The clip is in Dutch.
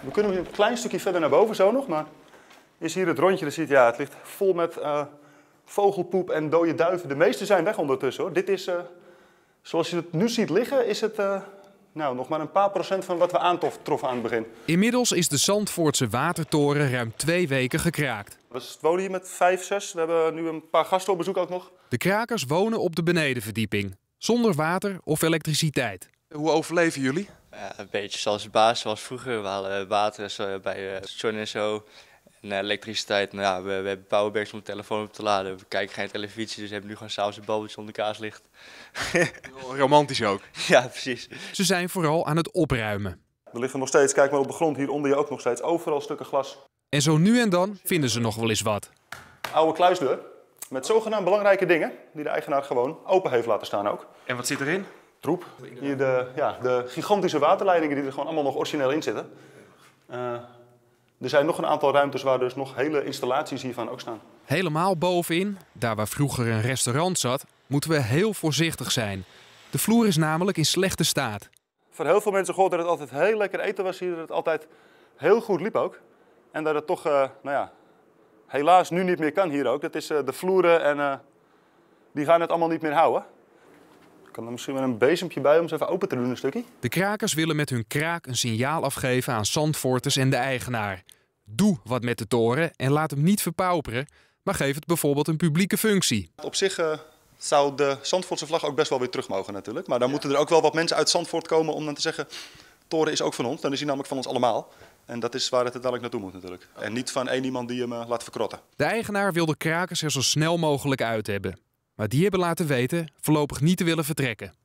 We kunnen een klein stukje verder naar boven zo nog, maar is hier het rondje. Je ziet, ja, het ligt vol met eh, vogelpoep en dode duiven. De meeste zijn weg ondertussen hoor. Dit is, eh, zoals je het nu ziet liggen, is het eh, nou, nog maar een paar procent van wat we aantroffen aan het begin. Inmiddels is de Zandvoortse watertoren ruim twee weken gekraakt. We wonen hier met vijf, zes. We hebben nu een paar gasten op bezoek ook nog. De krakers wonen op de benedenverdieping, zonder water of elektriciteit. Hoe overleven jullie? Ja, een beetje zoals de baas zoals vroeger. We halen water bij John eh, en zo. En eh, elektriciteit, nou ja, we, we hebben powerbanks om de telefoon op te laden. We kijken geen televisie, dus we hebben nu gewoon s'avonds een babbeltje onder kaarslicht. Romantisch ook. Ja, precies. Ze zijn vooral aan het opruimen. Er liggen nog steeds, kijk maar op de grond, hieronder je ook nog steeds overal stukken glas. En zo nu en dan vinden ze nog wel eens wat. Oude kluisdeur, met zogenaamd belangrijke dingen, die de eigenaar gewoon open heeft laten staan ook. En wat zit erin? troep. Hier de, ja, de gigantische waterleidingen die er gewoon allemaal nog origineel in zitten. Eh, er zijn nog een aantal ruimtes waar dus nog hele installaties hiervan ook staan. Helemaal bovenin, daar waar vroeger een restaurant zat, moeten we heel voorzichtig zijn. De vloer is namelijk in slechte staat. Voor heel veel mensen gehoord dat het altijd heel lekker eten was hier, dat het altijd heel goed liep ook. En dat het toch, eh, nou ja, helaas nu niet meer kan hier ook. Dat is eh, de vloeren en die gaan het allemaal niet meer houden. Kan er misschien wel een bezempje bij om ze even open te doen een stukje? De krakers willen met hun kraak een signaal afgeven aan Zandvoorters en de eigenaar. Doe wat met de toren en laat hem niet verpauperen, maar geef het bijvoorbeeld een publieke functie. Op zich eh, zou de Zandvoortse vlag ook best wel weer terug mogen natuurlijk. Maar dan moeten er ook wel wat mensen uit Zandvoort komen om dan te zeggen... toren is ook van ons, dan is hij namelijk van ons allemaal. En dat is waar het uiteindelijk naartoe moet natuurlijk. En niet van één iemand die hem eh, laat verkrotten. De eigenaar wil de krakers er zo snel mogelijk uit hebben maar die hebben laten weten voorlopig niet te willen vertrekken.